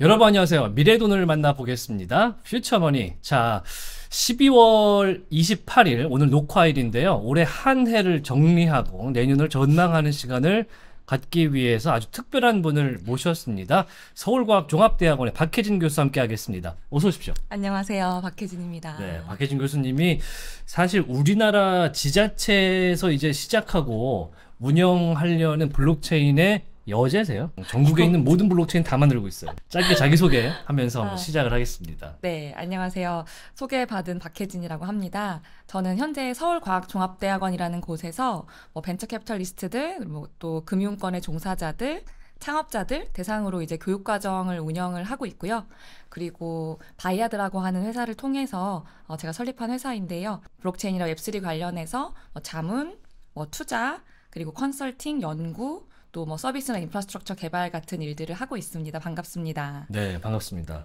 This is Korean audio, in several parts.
여러분 안녕하세요. 미래돈을 만나보겠습니다. 퓨처머니. 자, 12월 28일 오늘 녹화일인데요. 올해 한 해를 정리하고 내년을 전망하는 시간을 갖기 위해서 아주 특별한 분을 모셨습니다. 서울과학종합대학원의 박혜진 교수 와 함께 하겠습니다. 어서 오십시오. 안녕하세요. 박혜진입니다. 네, 박혜진 교수님이 사실 우리나라 지자체에서 이제 시작하고 운영하려는 블록체인의 여제세요. 어, 전국에 있는 모든 블록체인 다 만들고 있어요. 짧게 자기소개 하면서 아. 시작을 하겠습니다. 네, 안녕하세요. 소개받은 박혜진이라고 합니다. 저는 현재 서울과학종합대학원이라는 곳에서 뭐 벤처캐피털리스트들, 뭐또 금융권의 종사자들, 창업자들 대상으로 이제 교육과정을 운영을 하고 있고요. 그리고 바이아드라고 하는 회사를 통해서 어 제가 설립한 회사인데요. 블록체인이나 웹3 관련해서 뭐 자문, 뭐 투자, 그리고 컨설팅, 연구, 또뭐 서비스나 인프라스트럭처 개발 같은 일들을 하고 있습니다. 반갑습니다. 네, 반갑습니다.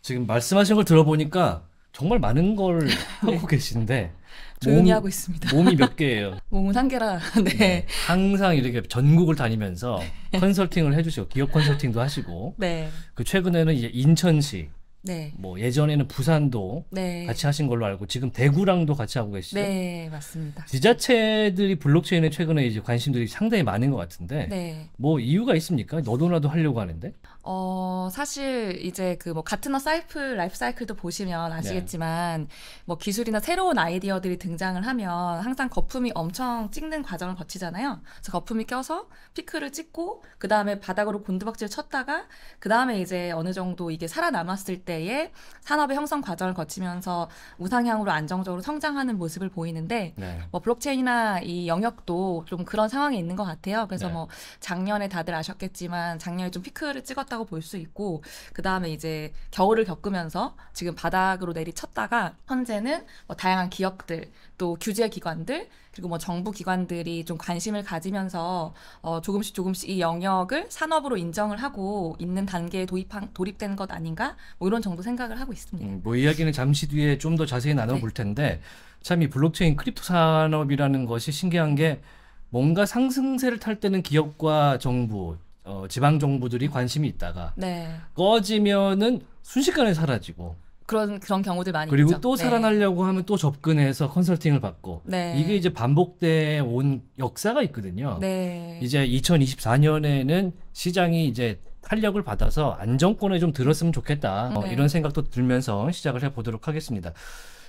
지금 말씀하신 걸 들어보니까 정말 많은 걸 네. 하고 계신데 조용 하고 있습니다. 몸이 몇 개예요? 몸은 한 개라. 네. 네. 항상 이렇게 전국을 다니면서 컨설팅을 해주시고 기업 컨설팅도 하시고. 네. 그 최근에는 이제 인천시 네. 뭐 예전에는 부산도 네. 같이 하신 걸로 알고 지금 대구랑도 같이 하고 계시죠? 네, 맞습니다. 지자체들이 블록체인에 최근에 이제 관심들이 상당히 많은 것 같은데 네. 뭐 이유가 있습니까? 너도나도 하려고 하는데? 어, 사실 이제 그뭐 같은 어 사이클, 라이프 사이클도 보시면 네. 아시겠지만 네. 뭐 기술이나 새로운 아이디어들이 등장을 하면 항상 거품이 엄청 찍는 과정을 거치잖아요. 그래서 거품이 껴서 피크를 찍고 그 다음에 바닥으로 곤두박질 쳤다가 그 다음에 이제 어느 정도 이게 살아남았을 때에 산업의 형성 과정을 거치면서 우상향으로 안정적으로 성장하는 모습을 보이는데 네. 뭐 블록체인이나 이 영역도 좀 그런 상황이 있는 것 같아요. 그래서 네. 뭐 작년에 다들 아셨겠지만 작년에 좀 피크를 찍었 해왔다고 볼 수 있고 그 다음에 이제 겨울을 겪으면서 지금 바닥으로 내리쳤다가 현재는 뭐 다양한 기업들 또 규제 기관들 그리고 뭐 정부 기관들이 좀 관심을 가지면서 어 조금씩 조금씩 이 영역을 산업으로 인정을 하고 있는 단계에 도입한 돌입된 것 아닌가 뭐 이런 정도 생각을 하고 있습니다. 음, 뭐 이야기는 잠시 뒤에 좀 더 자세히 나눠볼 네. 텐데 참 이 블록체인 크립토 산업이라는 것이 신기한 게 뭔가 상승세를 탈 때는 기업과 정부 어, 지방 정부들이 관심이 있다가 네. 꺼지면은 순식간에 사라지고 그런 그런 경우들 많이 그리고 있죠. 또 네. 살아나려고 네. 하면 또 접근해서 컨설팅을 받고 네. 이게 이제 반복돼 온 역사가 있거든요. 네. 이제 2024년에는 시장이 이제 탄력을 받아서 안정권에 좀 들었으면 좋겠다 어, 이런 생각도 들면서 시작을 해보도록 하겠습니다.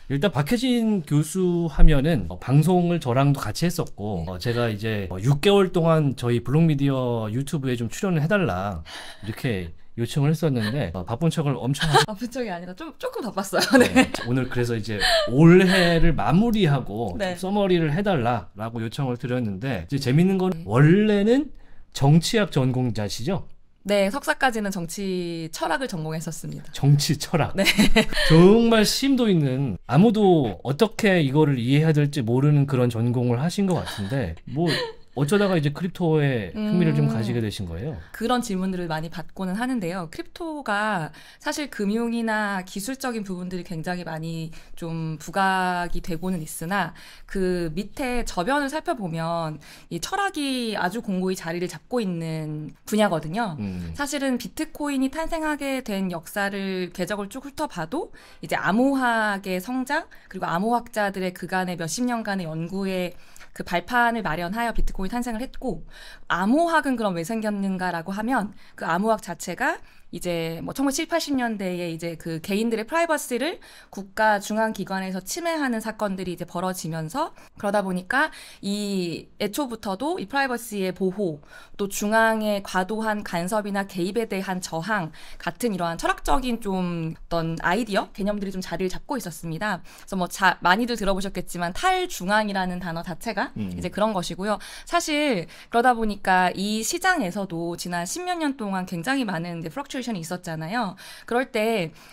일단 박혜진 교수 하면은 어, 방송을 저랑도 같이 했었고 어, 제가 이제 어, 6개월 동안 저희 블록미디어 유튜브에 좀 출연을 해달라 이렇게 요청을 했었는데 어, 바쁜 척을 엄청 하... 바쁜 척이 아니라 좀 조금 바빴어요. 네. 네. 오늘 그래서 이제 올해를 마무리하고 네. 서머리를 해달라라고 요청을 드렸는데 이제 재밌는 건 원래는 정치학 전공자시죠? 네, 석사까지는 정치 철학을 전공했었습니다. 정치 철학. 네. 정말 심도 있는 아무도 어떻게 이거를 이해해야 될지 모르는 그런 전공을 하신 것 같은데 뭐 어쩌다가 이제 크립토에 흥미를 음... 좀 가지게 되신 거예요? 그런 질문들을 많이 받고는 하는데요. 크립토가 사실 금융이나 기술적인 부분들이 굉장히 많이 좀 부각이 되고는 있으나 그 밑에 저변을 살펴보면 이 철학이 아주 공고히 자리를 잡고 있는 분야거든요. 음. 사실은 비트코인이 탄생하게 된 역사를 궤적을 쭉 훑어봐도 이제 암호학의 성장 그리고 암호학자들의 그간의 몇십 년간의 연구에 그 발판을 마련하여 비트코인 탄생을 했고 암호학은 그럼 왜 생겼는가라고 하면 그 암호학 자체가 이제 뭐 1970, 80년대에 이제 그 개인들의 프라이버시를 국가 중앙 기관에서 침해하는 사건들이 이제 벌어지면서 그러다 보니까 이 애초부터도 이 프라이버시의 보호 또 중앙의 과도한 간섭이나 개입에 대한 저항 같은 이러한 철학적인 좀 어떤 아이디어 개념들이 좀 자리를 잡고 있었습니다. 그래서 뭐 자, 많이들 들어보셨겠지만 탈중앙이라는 단어 자체가 음. 이제 그런 것이고요. 사실 그러다 보니까 이 시장에서도 지난 십몇 년 동안 굉장히 많은 이제 프럭츄 플럭추에이션이 있었잖아요. 그럴 때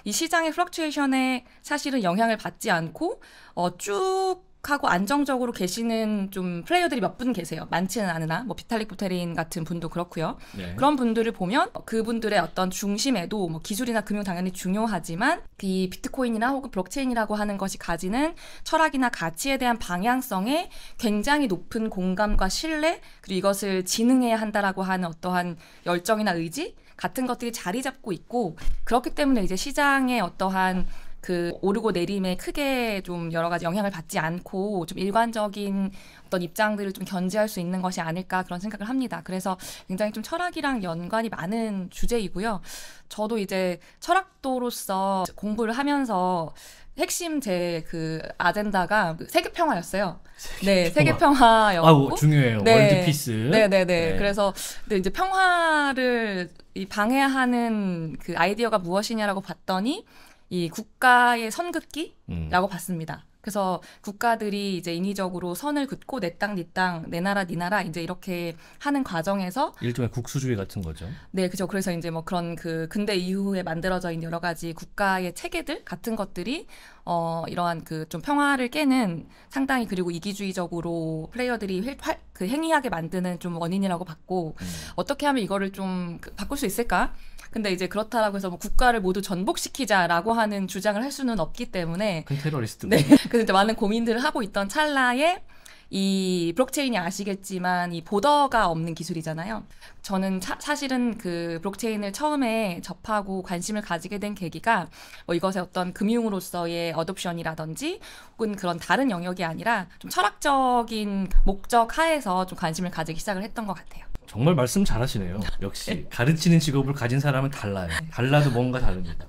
이 시장의 플럭추에이션에 사실은 영향을 받지 않고 어, 쭉 하고 안정적으로 계시는 좀 플레이어들이 몇 분 계세요. 많지는 않으나 뭐 비탈릭 부테린 같은 분도 그렇고요. 네. 그런 분들을 보면 그분들의 어떤 중심에도 뭐 기술이나 금융 당연히 중요하지만 이 비트코인이나 혹은 블록체인이라고 하는 것이 가지는 철학이나 가치에 대한 방향성에 굉장히 높은 공감과 신뢰 그리고 이것을 진흥해야 한다라고 하는 어떠한 열정이나 의지 같은 것들이 자리 잡고 있고 그렇기 때문에 이제 시장의 어떠한 그 오르고 내림에 크게 좀 여러 가지 영향을 받지 않고 좀 일관적인 어떤 입장들을 좀 견제할 수 있는 것이 아닐까 그런 생각을 합니다. 그래서 굉장히 좀 철학이랑 연관이 많은 주제이고요. 저도 이제 철학도로서 공부를 하면서 핵심 제 그 아젠다가 그 세계 평화였어요. 세계 네, 평화. 세계 평화였고 아, 중요해요. 네, 월드 피스. 네, 네, 네, 네. 그래서 네, 이제 평화를 이 방해하는 그 아이디어가 무엇이냐라고 봤더니 이 국가의 선긋기라고 음. 봤습니다. 그래서 국가들이 이제 인위적으로 선을 긋고 내 땅, 니 네 땅, 내 나라, 네 나라 이제 이렇게 하는 과정에서 일종의 국수주의 같은 거죠. 네, 그죠. 그래서 이제 뭐 그런 그 근대 이후에 만들어져 있는 여러 가지 국가의 체계들 같은 것들이 어, 이러한 그 좀 평화를 깨는 상당히 그리고 이기주의적으로 플레이어들이 회, 화, 그 행위하게 만드는 좀 원인이라고 봤고 음. 어떻게 하면 이거를 좀 그, 바꿀 수 있을까? 근데 이제 그렇다라고 해서 뭐 국가를 모두 전복시키자라고 하는 주장을 할 수는 없기 때문에 그 테러리스트. 네. 그래서 이제 많은 고민들을 하고 있던 찰나에 이 블록체인이 아시겠지만 이 보더가 없는 기술이잖아요. 저는 차, 사실은 그 블록체인을 처음에 접하고 관심을 가지게 된 계기가 뭐 이것의 어떤 금융으로서의 어둡션이라든지 혹은 그런 다른 영역이 아니라 좀 철학적인 목적 하에서 좀 관심을 가지기 시작을 했던 것 같아요. 정말 말씀 잘하시네요. 역시 네. 가르치는 직업을 가진 사람은 달라요. 네. 달라도 뭔가 다릅니다.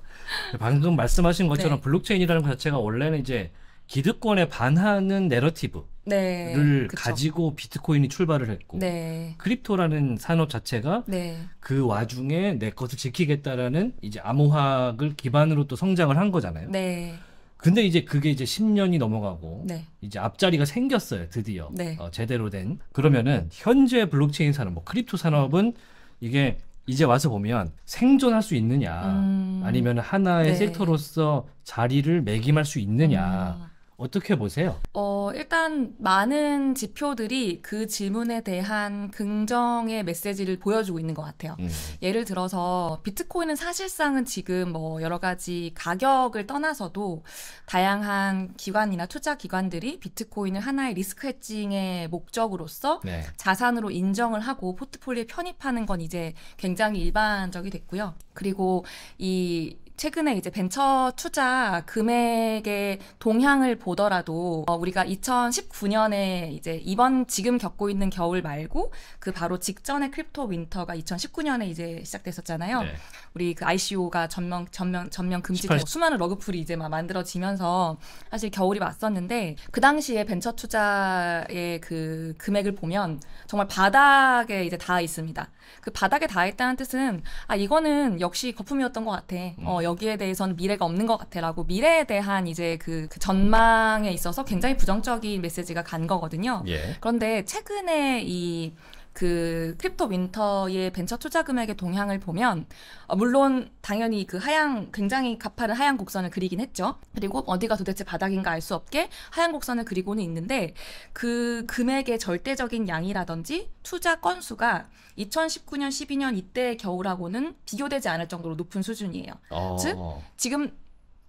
방금 말씀하신 것처럼 네. 블록체인이라는 것 자체가 원래는 이제 기득권에 반하는 내러티브를 네, 가지고 비트코인이 출발을 했고 네. 크립토라는 산업 자체가 네. 그 와중에 내 것을 지키겠다라는 이제 암호학을 기반으로 또 성장을 한 거잖아요. 네. 근데 이제 그게 이제 10년이 넘어가고 네. 이제 앞자리가 생겼어요 드디어 네. 어, 제대로 된 그러면은 현재 블록체인 산업 뭐 크립토 산업은 이게 이제 와서 보면 생존할 수 있느냐 음, 아니면 하나의 네. 섹터로서 자리를 매김할 수 있느냐 음, 어떻게 보세요? 어, 일단 많은 지표들이 그 질문에 대한 긍정의 메시지를 보여주고 있는 것 같아요. 음. 예를 들어서 비트코인은 사실상은 지금 뭐 여러 가지 가격을 떠나서도 다양한 기관이나 투자 기관들이 비트코인을 하나의 리스크 해징의 목적으로서 네. 자산으로 인정을 하고 포트폴리오에 편입하는 건 이제 굉장히 일반적이 됐고요. 그리고 이 최근에 이제 벤처 투자 금액의 동향을 보더라도 어, 우리가 2019년에 이제 이번 지금 겪고 있는 겨울 말고 그 바로 직전에 크립토 윈터가 2019년에 이제 시작됐었잖아요. 네. 우리 그 ICO가 전면 전면 전면 금지되고 18... 수많은 러그풀이 이제 막 만들어지면서 사실 겨울이 왔었는데 그 당시에 벤처 투자의 그 금액을 보면 정말 바닥에 이제 다 있습니다. 그 바닥에 다 있다는 뜻은 아 이거는 역시 거품이었던 것 같아. 어, 음. 여기에 대해서는 미래가 없는 것 같아라고 미래에 대한 이제 그, 그 전망에 있어서 굉장히 부정적인 메시지가 간 거거든요. 예. 그런데 최근에 이그 크립토 윈터의 벤처 투자 금액의 동향을 보면 어, 물론 당연히 그 하향 굉장히 가파른 하향 곡선을 그리긴 했죠. 그리고 어디가 도대체 바닥인가 알 수 없게 하향 곡선을 그리고는 있는데 그 금액의 절대적인 양이라든지 투자 건수가 2019년 12년 이때 겨울하고는 비교되지 않을 정도로 높은 수준이에요. 어. 즉 지금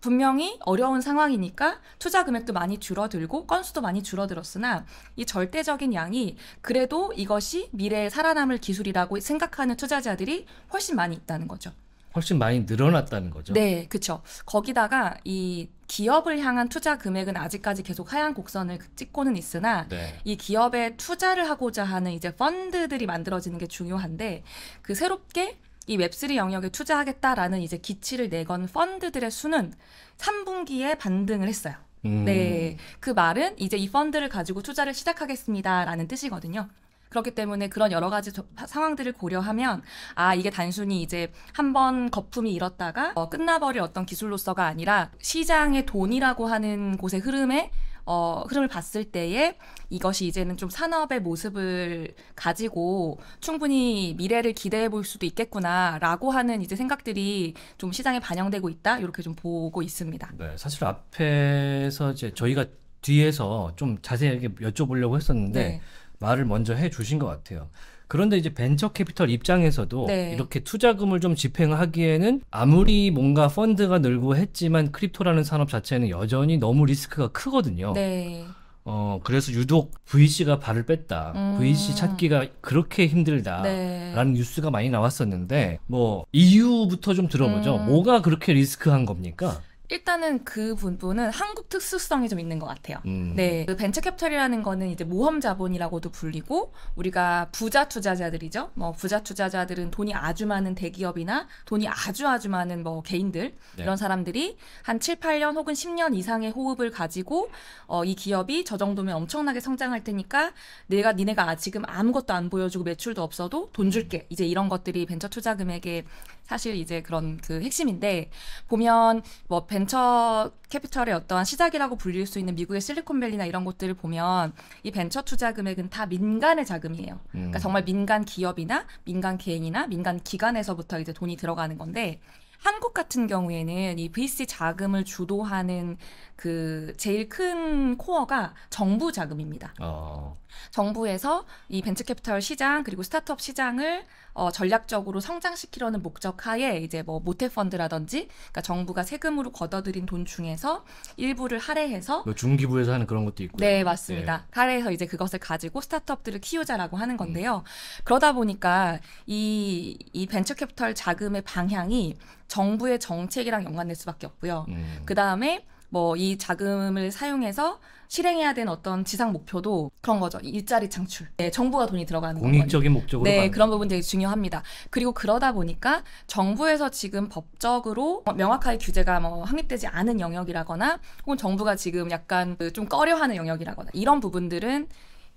분명히 어려운 상황이니까 투자 금액도 많이 줄어들고 건수도 많이 줄어들었으나 이 절대적인 양이 그래도 이것이 미래에 살아남을 기술이라고 생각하는 투자자들이 훨씬 많이 있다는 거죠. 훨씬 많이 늘어났다는 거죠. 네, 그렇죠. 거기다가 이 기업을 향한 투자 금액은 아직까지 계속 하향 곡선을 찍고는 있으나 네. 이 기업에 투자를 하고자 하는 이제 펀드들이 만들어지는 게 중요한데 그 새롭게 이 웹3 영역에 투자하겠다라는 이제 기치를 내건 펀드들의 수는 3분기에 반등을 했어요. 음. 네. 그 말은 이제 이 펀드를 가지고 투자를 시작하겠습니다라는 뜻이거든요. 그렇기 때문에 그런 여러 가지 저, 상황들을 고려하면 아 이게 단순히 이제 한번 거품이 일었다가 어, 끝나버릴 어떤 기술로서가 아니라 시장의 돈이라고 하는 곳의 흐름에 어, 흐름을 봤을 때에 이것이 이제는 좀 산업의 모습을 가지고 충분히 미래를 기대해 볼 수도 있겠구나라고 하는 이제 생각들이 좀 시장에 반영되고 있다 이렇게 좀 보고 있습니다. 네, 사실 앞에서 이제 저희가 뒤에서 좀 자세하게 여쭤보려고 했었는데 네. 말을 먼저 해 주신 것 같아요. 그런데 이제 벤처 캐피털 입장에서도 네. 이렇게 투자금을 좀 집행하기에는 아무리 뭔가 펀드가 늘고 했지만 크립토라는 산업 자체는 여전히 너무 리스크가 크거든요. 네. 어, 그래서 유독 VC가 발을 뺐다. 음. VC 찾기가 그렇게 힘들다라는 네. 뉴스가 많이 나왔었는데 뭐 이유부터 좀 들어보죠. 음. 뭐가 그렇게 리스크한 겁니까? 일단은 그 부분은 한국 특수성이 좀 있는 것 같아요. 음. 네, 그 벤처 캡피털이라는 거는 이제 모험 자본이라고도 불리고 우리가 부자 투자자들이죠. 뭐 부자 투자자들은 돈이 아주 많은 대기업이나 돈이 아주 아주 많은 뭐 개인들 네. 이런 사람들이 한 7, 8년 혹은 10년 이상의 호흡을 가지고 어, 이 기업이 저 정도면 엄청나게 성장할 테니까 내가 니네가 지금 아무것도 안 보여주고 매출도 없어도 돈 줄게. 이제 이런 것들이 벤처 투자금에게 사실 이제 그런 그 핵심인데 보면 뭐 벤처 캐피털의 어떠한 시작이라고 불릴 수 있는 미국의 실리콘밸리나 이런 곳들을 보면 이 벤처 투자 금액은 다 민간의 자금이에요. 그러니까 음. 그러니까 정말 민간 기업이나 민간 개인이나 민간 기관에서부터 이제 돈이 들어가는 건데 한국 같은 경우에는 이 VC 자금을 주도하는 그 제일 큰 코어가 정부 자금입니다. 어. 정부에서 이 벤처캐피털 시장 그리고 스타트업 시장을 어, 전략적으로 성장시키려는 목적하에 이제 뭐 모태 펀드라든지 그러니까 정부가 세금으로 걷어들인 돈 중에서 일부를 할애해서 뭐 중기부에서 하는 그런 것도 있고 네 맞습니다 네. 할애해서 이제 그것을 가지고 스타트업들을 키우자라고 하는 건데요 음. 그러다 보니까 이, 이 벤처캐피털 자금의 방향이 정부의 정책이랑 연관될 수밖에 없고요 음. 그 다음에 뭐 이 자금을 사용해서 실행해야 되는 어떤 지상 목표도 그런 거죠. 일자리 창출. 네, 정부가 돈이 들어가는 공익적인 거거 목적으로. 네, 그런 부분 되게 중요합니다. 그리고 그러다 보니까 정부에서 지금 법적으로 어, 명확하게 규제가 뭐 확립되지 않은 영역이라거나 혹은 정부가 지금 약간 그 좀 꺼려하는 영역이라거나 이런 부분들은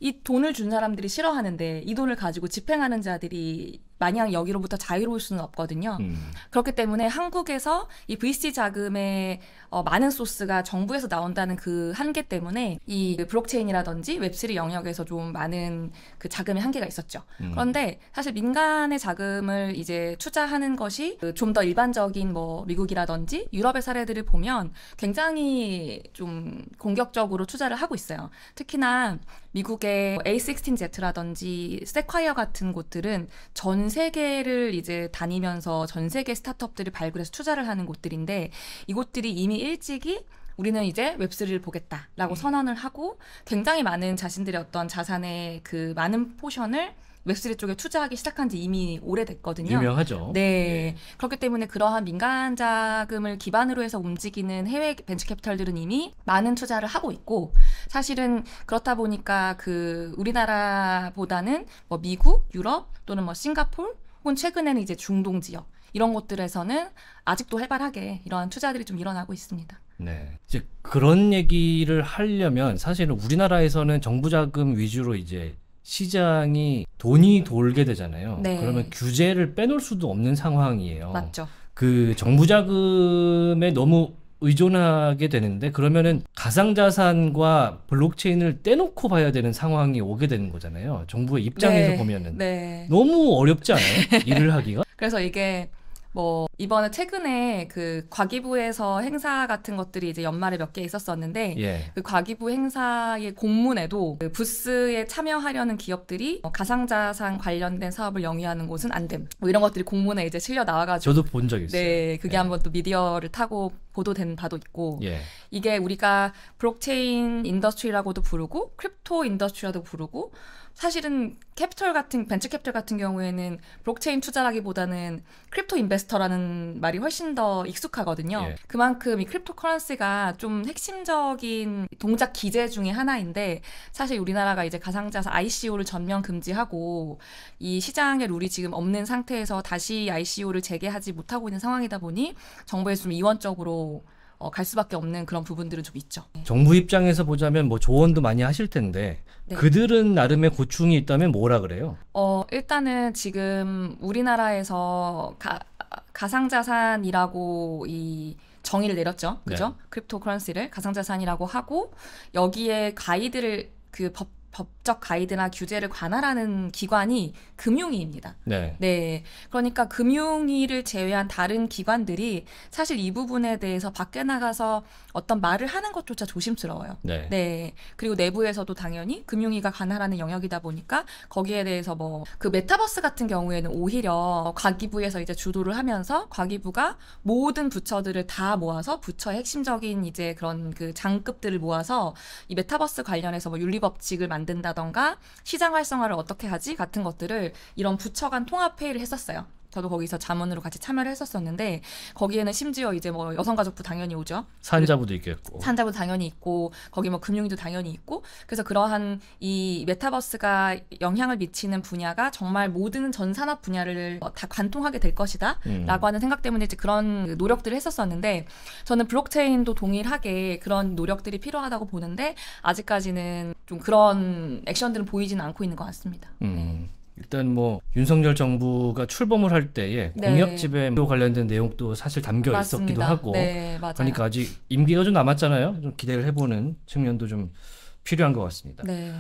이 돈을 준 사람들이 싫어하는데 이 돈을 가지고 집행하는 자들이 마냥 여기로부터 자유로울 수는 없거든요. 음. 그렇기 때문에 한국에서 이 VC 자금의 어, 많은 소스가 정부에서 나온다는 그 한계 때문에 이 블록체인이라든지 웹3 영역에서 좀 많은 그 자금의 한계가 있었죠. 음. 그런데 사실 민간의 자금을 이제 투자하는 것이 그 좀더 일반적인 뭐 미국이라든지 유럽의 사례들을 보면 굉장히 좀 공격적으로 투자를 하고 있어요. 특히나 미국의 A16Z라든지 세콰이어 같은 곳들은 전전 세계를 이제 다니면서 전 세계 스타트업들을 발굴해서 투자를 하는 곳들인데 이곳들이 이미 일찍이 우리는 이제 웹3를 보겠다라고 음. 선언을 하고 굉장히 많은 자신들의 어떤 자산의 그 많은 포션을 웹시리 쪽에 투자하기 시작한 지 이미 오래됐거든요. 유명하죠. 네. 예. 그렇기 때문에 그러한 민간 자금을 기반으로 해서 움직이는 해외 벤처 캐피털들은 이미 많은 투자를 하고 있고 사실은 그렇다 보니까 그 우리나라보다는 뭐 미국, 유럽 또는 뭐 싱가폴 혹은 최근에는 이제 중동 지역 이런 곳들에서는 아직도 활발하게 이러한 투자들이 좀 일어나고 있습니다. 네. 이제 그런 얘기를 하려면 사실은 우리나라에서는 정부 자금 위주로 이제 시장이 돈이 돌게 되잖아요. 네. 그러면 규제를 빼놓을 수도 없는 상황이에요. 맞죠. 그 정부 자금에 너무 의존하게 되는데 그러면은 가상자산과 블록체인을 떼놓고 봐야 되는 상황이 오게 되는 거잖아요. 정부의 입장에서 네. 보면은 네. 너무 어렵지 않아요? 일을 하기가? 그래서 이게 뭐 이번에 최근에 그 과기부에서 행사 같은 것들이 이제 연말에 몇 개 있었었는데 예. 그 과기부 행사의 공문에도 그 부스에 참여하려는 기업들이 어, 가상자산 관련된 사업을 영위하는 곳은 안 됨. 뭐 이런 것들이 공문에 이제 실려 나와가지고 저도 본적 있어요. 네, 그게 예. 한번 또 미디어를 타고 보도된 바도 있고 예. 이게 우리가 블록체인 인더스트리라고도 부르고 크립토 인더스트리라도 부르고 사실은 캐피털 같은 벤처 캐피털 같은 경우에는 블록체인 투자라기보다는 크립토 인베스터라는 말이 훨씬 더 익숙하거든요. 예. 그만큼 이 크립토 커런스가 좀 핵심적인 동작 기재 중의 하나인데 사실 우리나라가 이제 가상자산 ICO를 전면 금지하고 이 시장의 룰이 지금 없는 상태에서 다시 ICO를 재개하지 못하고 있는 상황이다 보니 정부에서 좀 이원적으로 어, 갈 수밖에 없는 그런 부분들은 좀 있죠. 네. 정부 입장에서 보자면 뭐 조언도 많이 하실 텐데 네. 그들은 나름의 고충이 있다면 뭐라 그래요? 어, 일단은 지금 우리나라에서 가, 가상자산이라고 이 정의를 내렸죠. 그죠? 네. 크립토 커런시를 가상자산이라고 하고 여기에 가이드를 그 법, 법적 가이드나 규제를 관할하는 기관이 금융위입니다. 네. 네. 그러니까 금융위를 제외한 다른 기관들이 사실 이 부분에 대해서 밖에 나가서 어떤 말을 하는 것조차 조심스러워요. 네. 네. 그리고 내부에서도 당연히 금융위가 관할하는 영역이다 보니까 거기에 대해서 뭐 그 메타버스 같은 경우에는 오히려 과기부에서 이제 주도를 하면서 과기부가 모든 부처들을 다 모아서 부처의 핵심적인 이제 그런 그 장급들을 모아서 이 메타버스 관련해서 뭐 윤리법칙을 만 만든다던가 시장 활성화를 어떻게 하지 같은 것들을 이런 부처 간 통합 회의를 했었어요. 저도 거기서 자문으로 같이 참여를 했었었는데 거기에는 심지어 이제 뭐 여성가족부 당연히 오죠. 산자부도 있겠고. 산자부 당연히 있고 거기 뭐 금융위도 당연히 있고 그래서 그러한 이 메타버스가 영향을 미치는 분야가 정말 모든 전 산업 분야를 어, 다 관통하게 될 것이다라고 음. 하는 생각 때문에 이제 그런 그 노력들을 했었었는데 저는 블록체인도 동일하게 그런 노력들이 필요하다고 보는데 아직까지는 좀 그런 액션들은 보이지는 않고 있는 것 같습니다. 음. 네. 일단 뭐 윤석열 정부가 출범을 할 때에 네. 공약 집에도 뭐 관련된 내용도 사실 담겨 맞습니다. 있었기도 하고 네, 그러니까 아직 임기가 좀 남았잖아요. 좀 기대를 해보는 측면도 좀 필요한 것 같습니다. 네.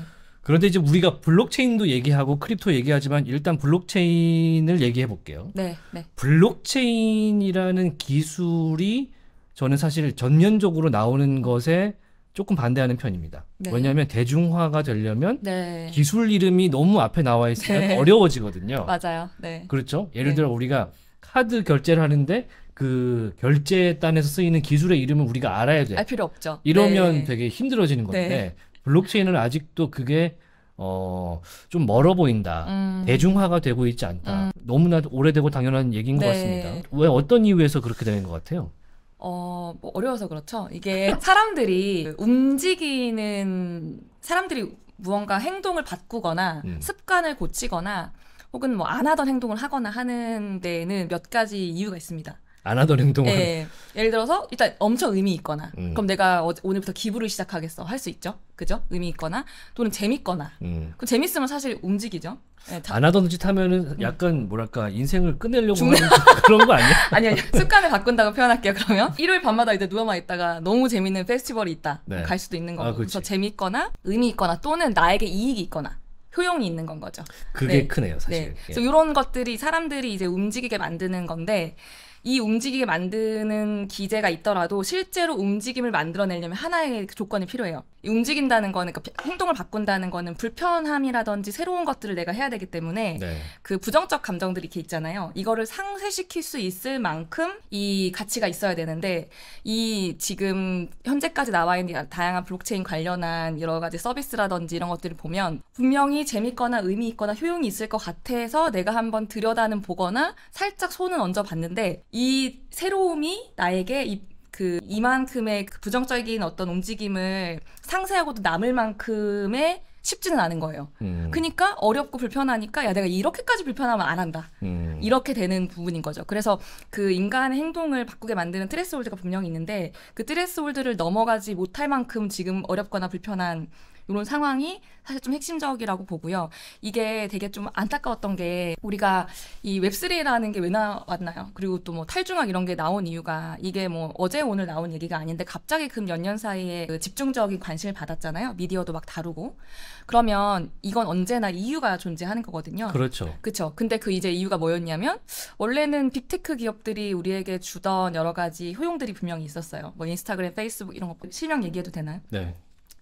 그런데 이제 우리가 블록체인도 얘기하고 크립토 얘기하지만 일단 블록체인을 얘기해 볼게요. 네, 네. 블록체인이라는 기술이 저는 사실 전면적으로 나오는 것에 조금 반대하는 편입니다. 네. 왜냐하면 대중화가 되려면 네. 기술 이름이 너무 앞에 나와 있으면 네. 어려워지거든요. 맞아요. 네. 그렇죠. 네. 예를 들어 우리가 카드 결제를 하는데 그 결제단에서 쓰이는 기술의 이름을 우리가 알아야 돼. 알 필요 없죠. 네. 이러면 되게 힘들어지는 건데 네. 블록체인은 아직도 그게 어, 좀 멀어 보인다. 음. 대중화가 되고 있지 않다. 음. 너무나 오래되고 당연한 얘기인 것 같습니다. 왜 어떤 이유에서 그렇게 되는 것 같아요? 어, 뭐 어려워서 그렇죠. 이게 사람들이 움직이는 사람들이 무언가 행동을 바꾸거나 음. 습관을 고치거나 혹은 뭐 안 하던 행동을 하거나 하는 데에는 몇 가지 이유가 있습니다. 안 하던 행동을 예, 예, 예를 들어서 일단 엄청 의미 있거나 음. 그럼 내가 어, 오늘부터 기부를 시작하겠어 할 수 있죠 그죠 의미 있거나 또는 재밌거나 음. 그럼 재밌으면 사실 움직이죠 예, 다- 안 하던 짓 하면은 약간 뭐랄까 인생을 끝내려고 하는 그런 거 아니야? 아니 아니 습관을 바꾼다고 표현할게요 그러면 일요일 밤마다 이제 누워만 있다가 너무 재밌는 페스티벌이 있다 네. 갈 수도 있는 아, 거고 아, 그래서 재밌거나 의미 있거나 또는 나에게 이익이 있거나 효용이 있는 건 거죠 그게 네. 크네요 사실. 네. 예. 그래서 이런 것들이 사람들이 이제 움직이게 만드는 건데 이 움직이게 만드는 기재가 있더라도 실제로 움직임을 만들어내려면 하나의 조건이 필요해요. 움직인다는 거는 그러니까 행동을 바꾼다는 거는 불편함이라든지 새로운 것들을 내가 해야 되기 때문에 네. 그 부정적 감정들이 이렇게 있잖아요. 이거를 상쇄시킬 수 있을 만큼 이 가치가 있어야 되는데 이 지금 현재까지 나와 있는 다양한 블록체인 관련한 여러 가지 서비스라든지 이런 것들을 보면 분명히 재밌거나 의미 있거나 효용이 있을 것 같아서 내가 한번 들여다는 보거나 살짝 손은 얹어 봤는데 이 새로움이 나에게 이그 이만큼의 그 부정적인 어떤 움직임을 상세하고도 남을 만큼의 쉽지는 않은 거예요. 음. 그러니까 어렵고 불편하니까 야 내가 이렇게까지 불편하면 안 한다. 음. 이렇게 되는 부분인 거죠. 그래서 그 인간의 행동을 바꾸게 만드는 트레스홀드가 분명히 있는데 그 트레스홀드를 넘어가지 못할 만큼 지금 어렵거나 불편한 이런 상황이 사실 좀 핵심적이라고 보고요. 이게 되게 좀 안타까웠던 게 우리가 이 웹3라는 게 왜 나왔나요? 그리고 또 뭐 탈중학 이런 게 나온 이유가 이게 뭐 어제 오늘 나온 얘기가 아닌데 갑자기 금몇년 사이에 그 집중적인 관심을 받았잖아요. 미디어도 막 다루고. 그러면 이건 언제나 이유가 존재하는 거거든요. 그렇죠. 그렇죠. 근데 그 이제 이유가 뭐였냐면 원래는 빅테크 기업들이 우리에게 주던 여러 가지 효용들이 분명히 있었어요. 뭐 인스타그램, 페이스북 이런 거 실명 얘기해도 되나요? 네.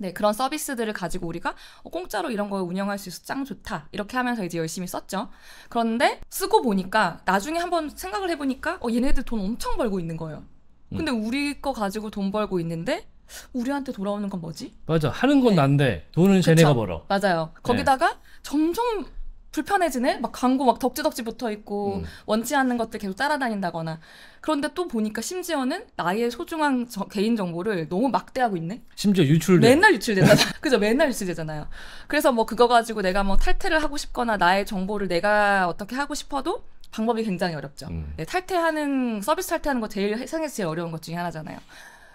네, 그런 서비스들을 가지고 우리가 어, 공짜로 이런 걸 운영할 수 있어서 짱 좋다. 이렇게 하면서 이제 열심히 썼죠. 그런데 쓰고 보니까 나중에 한번 생각을 해보니까 어, 얘네들 돈 엄청 벌고 있는 거예요. 음. 근데 음. 우리 거 가지고 돈 벌고 있는데 우리한테 돌아오는 건 뭐지? 맞아. 하는 건 네. 난데 돈은 쟤네가 벌어. 맞아요. 거기다가 네. 점점 불편해지네? 막 광고 막 덕지덕지 붙어 있고 음. 원치 않는 것들 계속 따라다닌다거나 그런데 또 보니까 심지어는 나의 소중한 저, 개인 정보를 너무 막대하고 있네. 심지어 유출돼. 맨날 유출되잖아. 그죠? 맨날 유출되잖아요. 그래서 뭐 그거 가지고 내가 뭐 탈퇴를 하고 싶거나 나의 정보를 내가 어떻게 하고 싶어도 방법이 굉장히 어렵죠. 음. 네, 탈퇴하는 서비스 탈퇴하는 거 제일 세상에서 제일 어려운 것 중에 하나잖아요.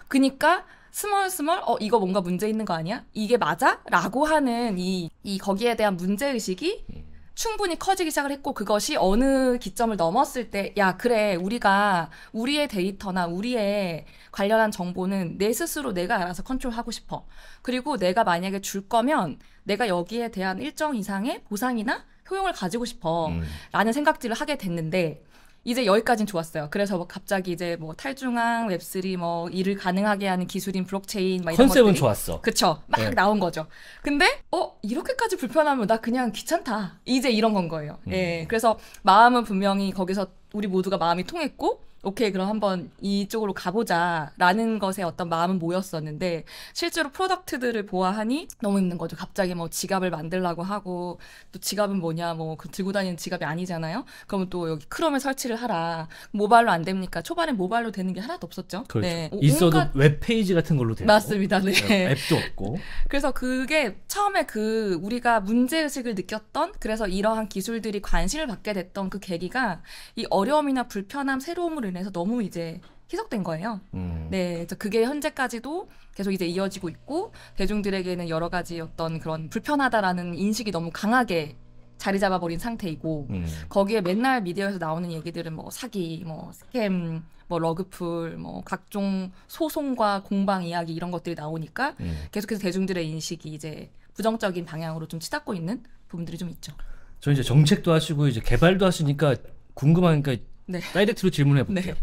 그니까 스멀스멀 어 이거 뭔가 문제 있는 거 아니야? 이게 맞아? 라고 하는 이, 이 거기에 대한 문제 의식이 음. 충분히 커지기 시작을 했고 그것이 어느 기점을 넘었을 때 야 그래 우리가 우리의 데이터나 우리의 관련한 정보는 내 스스로 내가 알아서 컨트롤하고 싶어 그리고 내가 만약에 줄 거면 내가 여기에 대한 일정 이상의 보상이나 효용을 가지고 싶어라는 음. 생각들을 하게 됐는데 이제 여기까진 좋았어요. 그래서 뭐 갑자기 이제 뭐 탈중앙 웹3 뭐 일을 가능하게 하는 기술인 블록체인 막 이런 컨셉은 좋았어. 그쵸. 막 네. 나온 거죠. 근데 어 이렇게까지 불편하면 나 그냥 귀찮다. 이제 이런 건 거예요. 음. 예. 그래서 마음은 분명히 거기서 우리 모두가 마음이 통했고 오케이 그럼 한번 이쪽으로 가보자라는 것에 어떤 마음은 모였었는데 실제로 프로덕트들을 보아하니 너무 힘든 거죠 갑자기 뭐 지갑을 만들라고 하고 또 지갑은 뭐냐 뭐 그 들고 다니는 지갑이 아니잖아요 그러면 또 여기 크롬에 설치를 하라 모발로 안 됩니까 초반에 모발로 되는 게 하나도 없었죠 그렇죠. 네 있어도 온갖... 웹페이지 같은 걸로 되고 맞습니다 네, 네 앱도 없고 그래서 그게 처음에 그 우리가 문제의식을 느꼈던 그래서 이러한 기술들이 관심을 받게 됐던 그 계기가 이 어려움이나 불편함 새로움을 인해서 너무 이제 희석된 거예요. 음. 네, 그게 현재까지도 계속 이제 이어지고 있고 대중들에게는 여러 가지 어떤 그런 불편하다라는 인식이 너무 강하게 자리 잡아버린 상태이고 음. 거기에 맨날 미디어에서 나오는 얘기들은 뭐 사기, 뭐 스캠, 뭐 러그풀, 뭐 각종 소송과 공방 이야기 이런 것들이 나오니까 음. 계속해서 대중들의 인식이 이제 부정적인 방향으로 좀 치닫고 있는 부분들이 좀 있죠. 저 이제 정책도 하시고 이제 개발도 하시니까 궁금하니까 네. 다이렉트로 질문해 볼게요.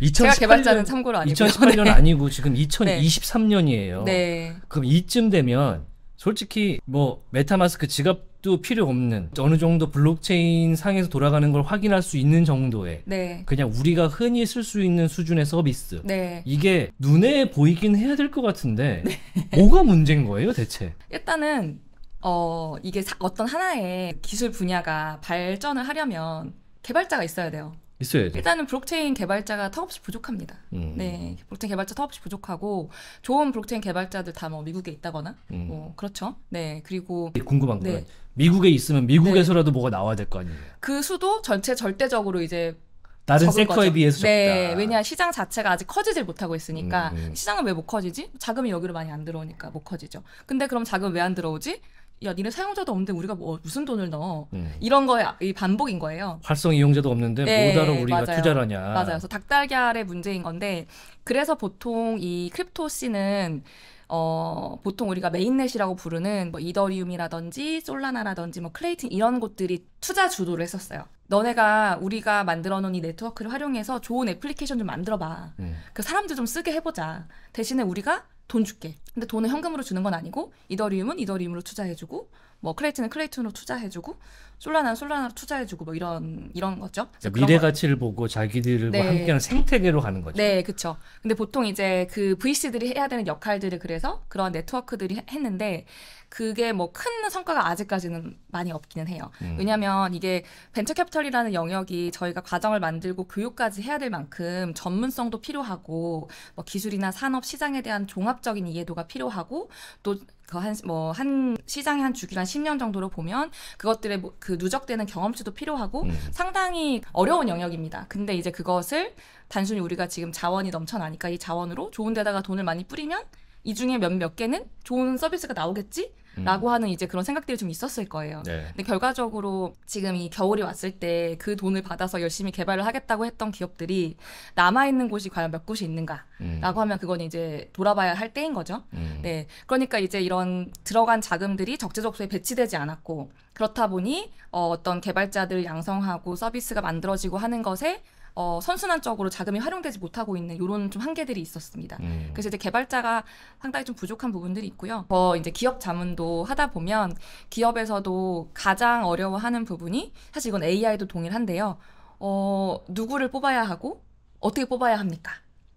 네. 2018년, 제가 개발자는 참고로 아니고 2018년 네. 아니고 지금 2023년이에요. 네. 그럼 이쯤 되면 솔직히 뭐 메타마스크 지갑도 필요 없는 어느 정도 블록체인 상에서 돌아가는 걸 확인할 수 있는 정도의 네. 그냥 우리가 흔히 쓸 수 있는 수준의 서비스 네. 이게 눈에 보이긴 해야 될 것 같은데 네. 뭐가 문제인 거예요 대체? 일단은 어 이게 어떤 하나의 기술 분야가 발전을 하려면 개발자가 있어야 돼요. 있어야죠. 일단은 블록체인 개발자가 턱없이 부족합니다. 음. 네, 블록체인 개발자 턱없이 부족하고 좋은 블록체인 개발자들 다 뭐 미국에 있다거나 음. 뭐 그렇죠. 네, 그리고 궁금한 네. 미국에 있으면 미국에서라도 네. 뭐가 나와야 될 거 아니에요. 그 수도 전체 절대적으로 이제 다른 섹터에 거죠. 비해서 적다. 네, 왜냐 시장 자체가 아직 커지질 못하고 있으니까 음, 음. 시장은 왜 못 커지지? 자금이 여기로 많이 안 들어오니까 못 커지죠. 근데 그럼 자금 왜 안 들어오지? 야 니네 사용자도 없는데 우리가 뭐 무슨 돈을 넣어 음. 이런 거의 이 반복인 거예요. 활성 이용자도 없는데 네, 뭐다로 우리가 맞아요. 투자하냐. 맞아요. 그래서 닭달걀의 문제인 건데 그래서 보통 이 크립토 씨는 어, 보통 우리가 메인넷이라고 부르는 뭐 이더리움이라든지 솔라나라든지 뭐 클레이팅 이런 곳들이 투자 주도를 했었어요. 너네가 우리가 만들어 놓은 이 네트워크를 활용해서 좋은 애플리케이션 좀 만들어 봐. 음. 그 사람들 좀 쓰게 해보자. 대신에 우리가 돈 줄게. 근데 돈을 현금으로 주는 건 아니고 이더리움은 이더리움으로 투자해주고 뭐크레이튼은 크레이튼으로 투자해주고 솔라나는 솔라나로 투자해주고 뭐 이런 이런 거죠. 그러니까 미래 가치를 보고 자기들과 네. 함께하는 생태계로 가는 거죠. 네, 그렇죠. 근데 보통 이제 그 VC들이 해야 되는 역할들을 그래서 그런 네트워크들이 했는데 그게 뭐 큰 성과가 아직까지는 많이 없기는 해요. 음. 왜냐하면 이게 벤처 캐피털이라는 영역이 저희가 과정을 만들고 교육까지 해야 될 만큼 전문성도 필요하고 뭐 기술이나 산업 시장에 대한 종합적인 이해도가 필요하고 또 그 한 뭐한 뭐한 시장의 한 뭐 주기간 10년 정도로 보면 그것들의 뭐 그 누적되는 경험치도 필요하고 음. 상당히 어려운 영역입니다. 근데 이제 그것을 단순히 우리가 지금 자원이 넘쳐나니까 이 자원으로 좋은 데다가 돈을 많이 뿌리면 이 중에 몇 몇 개는 좋은 서비스가 나오겠지? 음. 라고 하는 이제 그런 생각들이 좀 있었을 거예요. 네. 근데 결과적으로 지금 이 겨울이 왔을 때 그 돈을 받아서 열심히 개발을 하겠다고 했던 기업들이 남아있는 곳이 과연 몇 곳이 있는가라고 음. 하면 그건 이제 돌아봐야 할 때인 거죠. 음. 네. 그러니까 이제 이런 들어간 자금들이 적재적소에 배치되지 않았고 그렇다 보니 어, 어떤 개발자들 양성하고 서비스가 만들어지고 하는 것에 어, 선순환적으로 자금이 활용되지 못하고 있는 이런 좀 한계들이 있었습니다. 음. 그래서 이제 개발자가 상당히 좀 부족한 부분들이 있고요. 더 이제 기업 자문도 하다 보면 기업에서도 가장 어려워하는 부분이 사실 이건 AI도 동일한데요. 어, 누구를 뽑아야 하고 어떻게 뽑아야 합니까?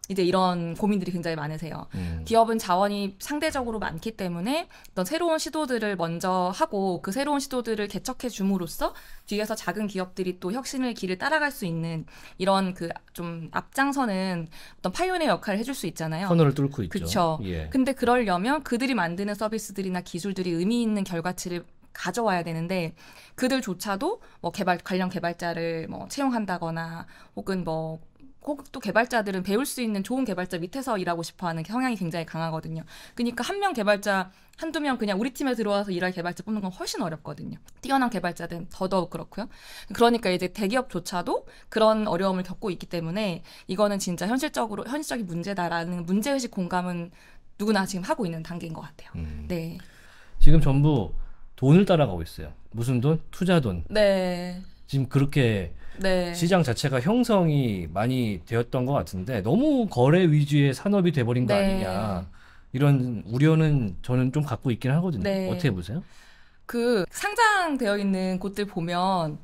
이제 이런 고민들이 굉장히 많으세요. 음. 기업은 자원이 상대적으로 많기 때문에 어떤 새로운 시도들을 먼저 하고 그 새로운 시도들을 개척해 줌으로써 뒤에서 작은 기업들이 또혁신을 길을 따라갈 수 있는 이런 그 좀 앞장서는 어떤 파이온의 역할을 해줄 수 있잖아요. 선을 뚫고 있죠. 그렇죠. 예. 근데 그러려면 그들이 만드는 서비스들이나 기술들이 의미 있는 결과치를 가져와야 되는데 그들조차도 뭐 개발 관련 개발자를 뭐 채용한다거나 혹은 뭐 혹또 개발자들은 배울 수 있는 좋은 개발자 밑에서 일하고 싶어하는 경향이 굉장히 강하거든요. 그러니까 한 명 개발자 한두 명 그냥 우리 팀에 들어와서 일할 개발자 뽑는 건 훨씬 어렵거든요. 뛰어난 개발자들은 더더욱 그렇고요. 그러니까 이제 대기업조차도 그런 어려움을 겪고 있기 때문에 이거는 진짜 현실적으로 현실적인 문제다라는 문제의식 공감은 누구나 지금 하고 있는 단계인 것 같아요. 음. 네. 지금 전부 돈을 따라가고 있어요. 무슨 돈? 투자 돈. 네. 지금 그렇게 네. 시장 자체가 형성이 많이 되었던 것 같은데 너무 거래 위주의 산업이 돼버린 거 네. 아니냐 이런 우려는 저는 좀 갖고 있긴 하거든요. 네. 어떻게 보세요? 그 상장되어 있는 곳들 보면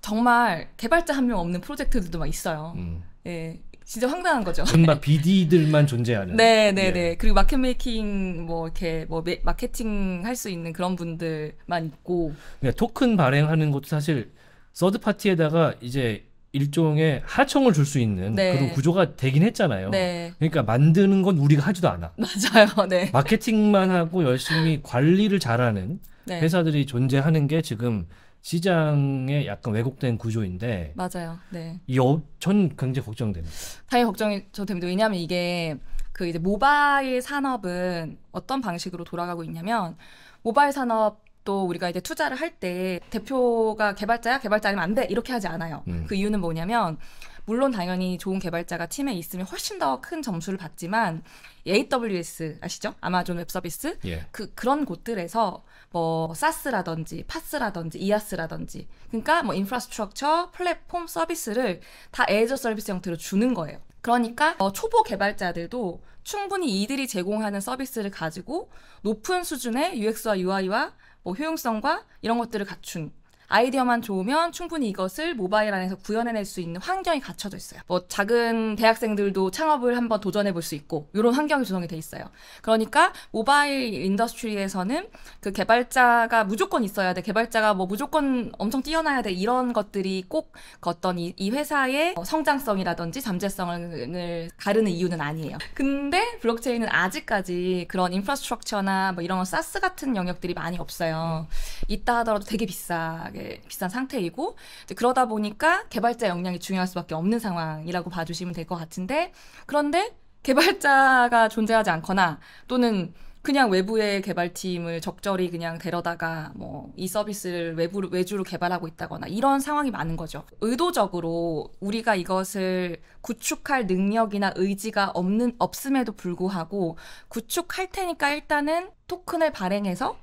정말 개발자 한 명 없는 프로젝트들도 막 있어요. 음. 예. 진짜 황당한 거죠. 정 BD들만 존재하는. 네, 네, 예. 네. 예. 그리고 마켓 메이킹 뭐 이렇게 뭐 마케팅 할 수 있는 그런 분들만 있고. 그러니까 토큰 발행하는 것도 사실 서드 파티에다가 이제 일종의 하청을 줄 수 있는 네. 그런 구조가 되긴 했잖아요. 네. 그러니까 만드는 건 우리가 하지도 않아. 맞아요. 네. 마케팅만 하고 열심히 관리를 잘하는 네. 회사들이 존재하는 게 지금 시장에 약간 왜곡된 구조인데. 맞아요. 네. 이전 굉장히 걱정됩니다. 당연히 걱정이 저 됩니다. 왜냐하면 이게 그 이제 모바일 산업은 어떤 방식으로 돌아가고 있냐면 모바일 산업 또 우리가 이제 투자를 할 때 대표가 개발자야 개발자 아니면 안 돼 이렇게 하지 않아요. 음. 그 이유는 뭐냐면 물론 당연히 좋은 개발자가 팀에 있으면 훨씬 더 큰 점수를 받지만 AWS 아시죠? 아마존 웹 서비스 예. 그 그런 곳들에서 뭐 사스라든지 파스라든지 이아스라든지 그러니까 뭐 인프라스트럭처 플랫폼 서비스를 다 애저 서비스 형태로 주는 거예요. 그러니까 어, 초보 개발자들도 충분히 이들이 제공하는 서비스를 가지고 높은 수준의 UX와 UI와 뭐 효용성과 이런 것들을 갖춘 아이디어만 좋으면 충분히 이것을 모바일 안에서 구현해낼 수 있는 환경이 갖춰져 있어요. 뭐 작은 대학생들도 창업을 한번 도전해 볼 수 있고 이런 환경이 조성이 돼 있어요. 그러니까 모바일 인더스트리에서는 그 개발자가 무조건 있어야 돼. 개발자가 뭐 무조건 엄청 뛰어나야 돼. 이런 것들이 꼭 어떤 이, 이 회사의 어, 성장성이라든지 잠재성을 가르는 이유는 아니에요. 근데 블록체인은 아직까지 그런 인프라스트럭처나 뭐 이런 사스 같은 영역들이 많이 없어요. 있다 하더라도 되게 비싸. 게 되게 예, 비싼 상태이고 그러다 보니까 개발자 역량이 중요할 수밖에 없는 상황이라고 봐주시면 될 것 같은데 그런데 개발자가 존재하지 않거나 또는 그냥 외부의 개발팀을 적절히 그냥 데려다가 뭐 이 서비스를 외부 외주로 개발하고 있다거나 이런 상황이 많은 거죠. 의도적으로 우리가 이것을 구축할 능력이나 의지가 없는 없음에도 불구하고 구축할 테니까 일단은 토큰을 발행해서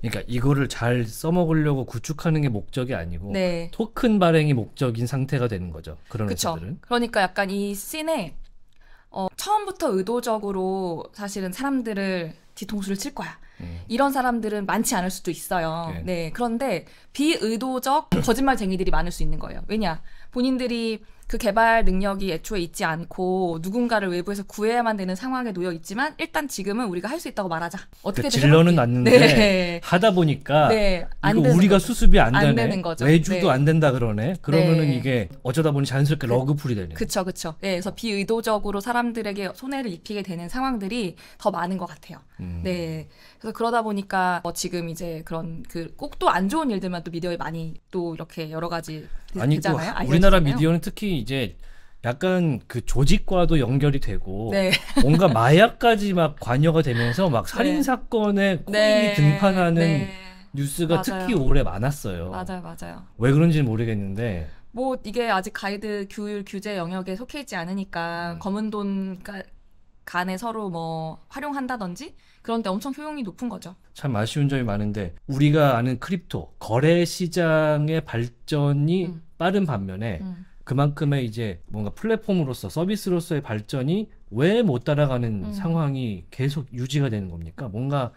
그러니까 이거를 잘 써먹으려고 구축하는 게 목적이 아니고 네. 토큰 발행이 목적인 상태가 되는 거죠. 그런 그쵸. 회사들은. 그러니까 약간 이 씬에 어, 처음부터 의도적으로 사실은 사람들을 뒤통수를 칠 거야. 음. 이런 사람들은 많지 않을 수도 있어요. 네. 네. 그런데 비의도적 거짓말쟁이들이 많을 수 있는 거예요. 왜냐 본인들이 그 개발 능력이 애초에 있지 않고 누군가를 외부에서 구해야만 되는 상황에 놓여 있지만 일단 지금은 우리가 할 수 있다고 말하자. 어떻게 그러니까 질러는 났는데 네. 하다 보니까 네. 이거 우리가 거죠. 수습이 안, 안 되는 거죠. 외주도 네. 안 된다 그러네. 그러면은 네. 이게 어쩌다 보니 자연스럽게 그, 러그풀이 되네. 그쵸 그쵸. 네, 그래서 비의도적으로 사람들에게 손해를 입히게 되는 상황들이 더 많은 것 같아요. 음. 네. 그래서 그러다 보니까 어, 지금 이제 그런 그 꼭 또 안 좋은 일들만 또 미디어에 많이 또 이렇게 여러 가지 아니 되잖아요. 또 우리나라 미디어는 특히 이제 약간 그 조직과도 연결이 되고 네. 뭔가 마약까지 막 관여가 되면서 막 네. 살인 사건에 네. 코이 네. 등판하는 네. 뉴스가 맞아요. 특히 올해 많았어요. 맞아요, 맞아요. 왜 그런지는 모르겠는데 뭐 이게 아직 가이드 규율 규제 영역에 속해 있지 않으니까 음. 검은 돈 간에 서로 뭐 활용한다든지 그런데 엄청 효용이 높은 거죠. 참 아쉬운 점이 많은데 우리가 아는 크립토 거래 시장의 발전이 음. 빠른 반면에 음. 그만큼의 이제 뭔가 플랫폼으로서 서비스로서의 발전이 왜 못 따라가는 음. 상황이 계속 유지가 되는 겁니까? 뭔가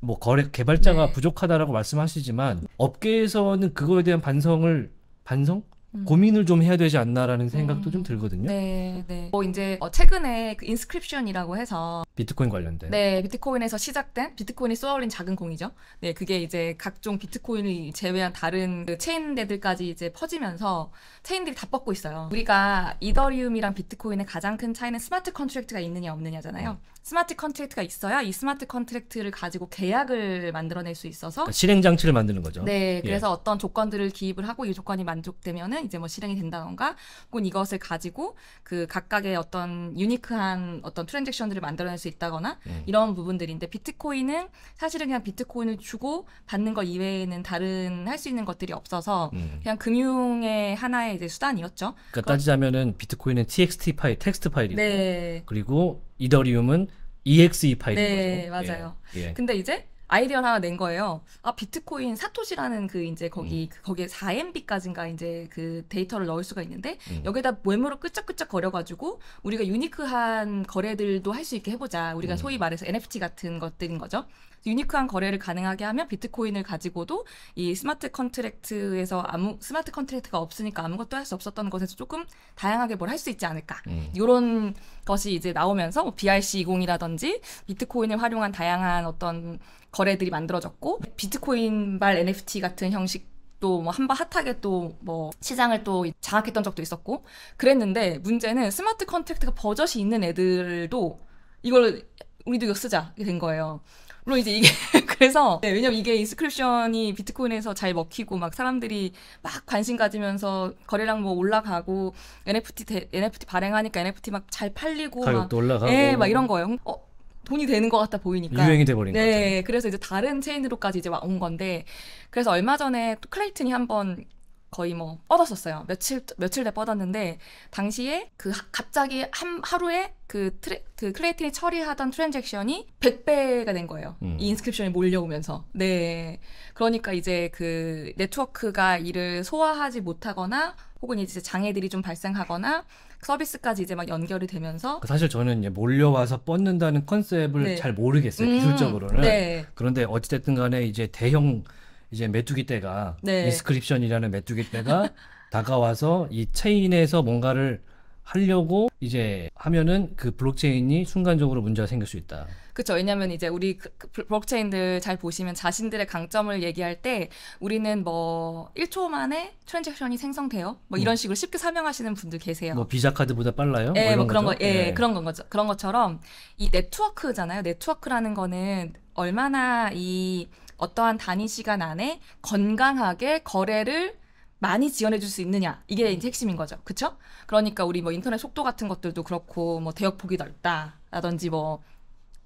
뭐 거래 개발자가 네. 부족하다라고 말씀하시지만 업계에서는 그거에 대한 반성을 반성 음. 고민을 좀 해야 되지 않나라는 생각도 음. 좀 들거든요. 네, 네. 뭐 이제 어, 최근에 그 인스크립션이라고 해서 비트코인 관련된 네, 비트코인에서 시작된 비트코인이 쏘아올린 작은 공이죠. 네, 그게 이제 각종 비트코인을 제외한 다른 그 체인들까지 이제 퍼지면서 체인들이 다 뻗고 있어요. 우리가 이더리움이랑 비트코인의 가장 큰 차이는 스마트 컨트랙트가 있느냐 없느냐잖아요. 음. 스마트 컨트랙트가 있어야 이 스마트 컨트랙트를 가지고 계약을 만들어낼 수 있어서 그러니까 실행 장치를 만드는 거죠. 네, 예. 그래서 어떤 조건들을 기입을 하고 이 조건이 만족되면은 이제 뭐 실행이 된다던가 혹은 이것을 가지고 그 각각의 어떤 유니크한 어떤 트랜잭션들을 만들어낼 수 있다거나 음. 이런 부분들인데 비트코인은 사실은 그냥 비트코인을 주고 받는 것 이외에는 다른 할 수 있는 것들이 없어서 음. 그냥 금융의 하나의 이제 수단이었죠. 그러니까 따지자면은 비트코인은 TXT 파일, 텍스트 파일이고 네. 그리고 이더리움은 exe 파일인 네, 거죠. 맞아요. 예. 근데 이제 아이디어 하나 낸 거예요. 아, 비트코인 사토시라는 그 이제 거기, 음. 그 거기에 4MB까지인가 이제 그 데이터를 넣을 수가 있는데, 음. 여기에다 메모로 끄적끄적 거려가지고, 우리가 유니크한 거래들도 할 수 있게 해보자. 우리가 음. 소위 말해서 NFT 같은 것들인 거죠. 유니크한 거래를 가능하게 하면 비트코인을 가지고도 이 스마트 컨트랙트에서 아무 스마트 컨트랙트가 없으니까 아무것도 할 수 없었던 것에서 조금 다양하게 뭘 할 수 있지 않을까 음. 이런 것이 이제 나오면서 뭐 BRC 20이라든지 비트코인을 활용한 다양한 어떤 거래들이 만들어졌고 비트코인발 NFT 같은 형식 또뭐 한바 핫하게 또 뭐 시장을 또 장악했던 적도 있었고 그랬는데 문제는 스마트 컨택트가 버젓이 있는 애들도 이걸 우리도 이거 쓰자 된 거예요. 물론 이제 이게 그래서 네, 왜냐면 이게 인스크립션이 비트코인에서 잘 먹히고 막 사람들이 막 관심 가지면서 거래량 뭐 올라가고 NFT 대, NFT 발행하니까 NFT 막 잘 팔리고 가격도 막, 올라가고 예, 막 이런 거예요. 어, 돈이 되는 것 같아 보이니까 유행이 돼버린 네, 거죠. 네, 그래서 이제 다른 체인으로까지 이제 온 건데 그래서 얼마 전에 또 클레이튼이 한번 거의 뭐 뻗었었어요. 며칠 며칠 내 뻗었는데 당시에 그 갑자기 한 하루에 그, 트레, 그 클레이튼이 처리하던 트랜잭션이 100배가 된 거예요. 음. 이 인스크립션이 몰려오면서. 네. 그러니까 이제 그 네트워크가 이를 소화하지 못하거나 혹은 이제 장애들이 좀 발생하거나 서비스까지 이제 막 연결이 되면서 그러니까 사실 저는 이제 몰려와서 뻗는다는 컨셉을 네. 잘 모르겠어요 음, 기술적으로는 네. 그런데 어찌됐든 간에 이제 대형 이제 메뚜기 떼가 네. 인스크립션이라는 메뚜기 떼가 다가와서 이 체인에서 뭔가를 하려고 이제 하면은 그 블록체인이 순간적으로 문제가 생길 수 있다. 그렇죠. 왜냐하면 이제 우리 그, 그 블록체인들 잘 보시면 자신들의 강점을 얘기할 때 우리는 뭐 1초 만에 트랜잭션이 생성돼요. 뭐 이런 음. 식으로 쉽게 설명하시는 분들 계세요. 뭐 비자 카드보다 빨라요? 뭐 예, 뭐, 뭐 그런 거죠? 거, 예, 예, 그런 건 거죠. 그런 것처럼 이 네트워크잖아요. 네트워크라는 거는 얼마나 이 어떠한 단위 시간 안에 건강하게 거래를 많이 지원해 줄 수 있느냐 이게 이제 핵심인 거죠 그쵸 그러니까 우리 뭐 인터넷 속도 같은 것들도 그렇고 뭐 대역 폭이 넓다라든지 뭐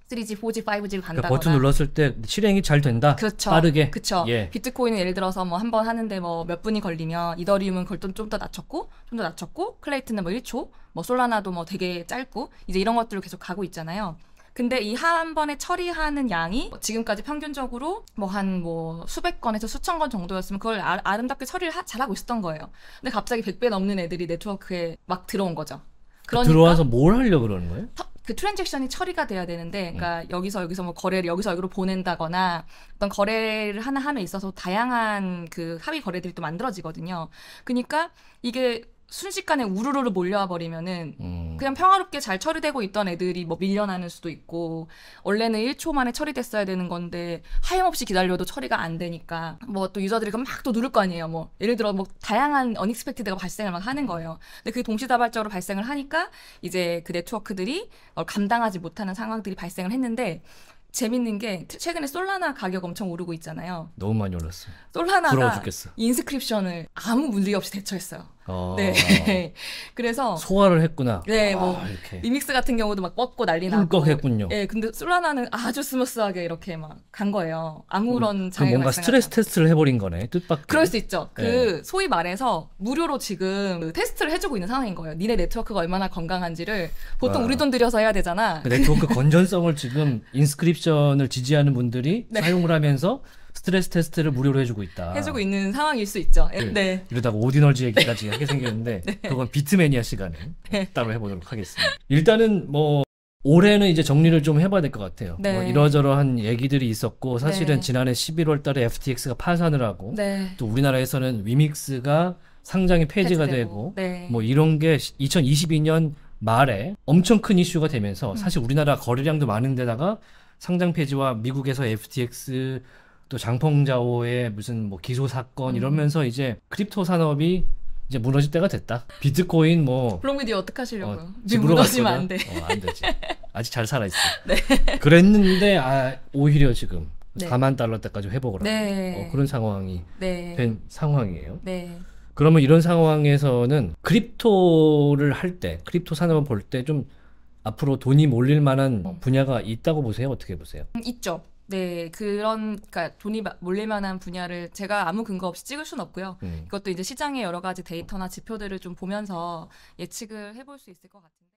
3G, 4G, 5G 간다거나 그러니까 버튼 눌렀을 때 실행이 잘 된다. 그쵸. 그렇죠. 빠르게. 그렇죠. 예. 비트코인은 예를 들어서 뭐한번 하는데 뭐 몇 분이 걸리면 이더리움은 걸좀 더 낮췄고 좀 더 낮췄고 클레이트는 뭐 1초, 뭐 솔라나도 뭐 되게 짧고 이제 이런 것들로 계속 가고 있잖아요. 근데 이 한 번에 처리하는 양이 뭐 지금까지 평균적으로 뭐 한뭐 뭐 수백 건에서 수천 건 정도였으면 그걸 아, 름답게 처리를 하, 잘하고 있었던 거예요. 근데 갑자기 100배 넘는 애들이 네트워크에 막 들어온 거죠. 그 그러니까 들어와서 뭘 하려고 그러는 거예요? 그 트랜잭션이 처리가 돼야 되는데, 음. 그러니까 음. 여기서 여기서 뭐 거래를 여기서 여기로 보낸다거나 어떤 거래를 하나 함에 있어서 다양한 그 합의 거래들이 또 만들어지거든요. 그러니까 이게 순식간에 우르르 르 몰려와 버리면은 음. 음. 그냥 평화롭게 잘 처리되고 있던 애들이 뭐 밀려나는 수도 있고 원래는 1초 만에 처리됐어야 되는 건데 하염없이 기다려도 처리가 안 되니까 뭐 또 유저들이 그럼 막또 누를 거 아니에요. 뭐 예를 들어 뭐 다양한 언닉스펙트드가 발생을 막 하는 거예요. 근데 그게 동시다발적으로 발생을 하니까 이제 그 네트워크들이 감당하지 못하는 상황들이 발생을 했는데 재밌는 게 최근에 솔라나 가격 엄청 오르고 있잖아요. 너무 많이 올랐어. 솔라나가 인스크립션을 아무 문제 없이 대처했어요. 어... 네. 그래서 소화를 했구나. 네, 뭐 아, 리믹스 같은 경우도 막 뻗고 난리 나 꿀꺽했군요. 예, 네, 근데 솔라나는 아주 스무스하게 이렇게 막 간 거예요. 아무런 음, 장애가 뭔가 스트레스 테스트를 해버린 거네. 뜻밖의. 그럴 수 있죠. 네. 그 소위 말해서 무료로 지금 그 테스트를 해주고 있는 상황인 거예요. 니네 네트워크가 얼마나 건강한지를 보통 와. 아. 우리 돈 들여서 해야 되잖아. 그 네트워크 건전성을 지금 인스크립션을 지지하는 분들이 네. 사용을 하면서 스트레스 테스트를 무료로 해주고 있다. 해주고 있는 상황일 수 있죠. 네. 네. 이러다가 오디널즈 얘기까지 하게 생겼는데 네. 그건 비트매니아 시간에 네. 따로 해보도록 하겠습니다. 일단은 뭐 올해는 이제 정리를 좀 해봐야 될 것 같아요. 네. 뭐 이러저러한 얘기들이 있었고 사실은 네. 지난해 11월 달에 FTX가 파산을 하고 네. 또 우리나라에서는 위믹스가 상장이 폐지가 되고 네. 뭐 이런 게 2022년 말에 엄청 큰 이슈가 되면서 음. 사실 우리나라 거래량도 많은데다가 상장 폐지와 미국에서 FTX 또 장펑자오의 무슨 뭐 기소 사건 음. 이러면서 이제 크립토 산업이 이제 무너질 때가 됐다. 비트코인 뭐 블록미디어 어떻게 하시려고요? 어, 지금 무너지면 안 돼. 어, 안 되지. 아직 잘 살아 있어. 네. 그랬는데 아 오히려 지금 네. 4만 달러 때까지 회복을 네. 하는 어, 그런 상황이 네. 된 상황이에요. 네. 그러면 이런 상황에서는 크립토를 할 때, 크립토 산업을 볼 때 좀 앞으로 돈이 몰릴 만한 음. 분야가 있다고 보세요? 어떻게 보세요? 음, 있죠. 네, 그런 그러니까 돈이 몰릴 만한 분야를 제가 아무 근거 없이 찍을 수는 없고요. 음. 이것도 이제 시장의 여러 가지 데이터나 지표들을 좀 보면서 예측을 해볼 수 있을 것 같은데.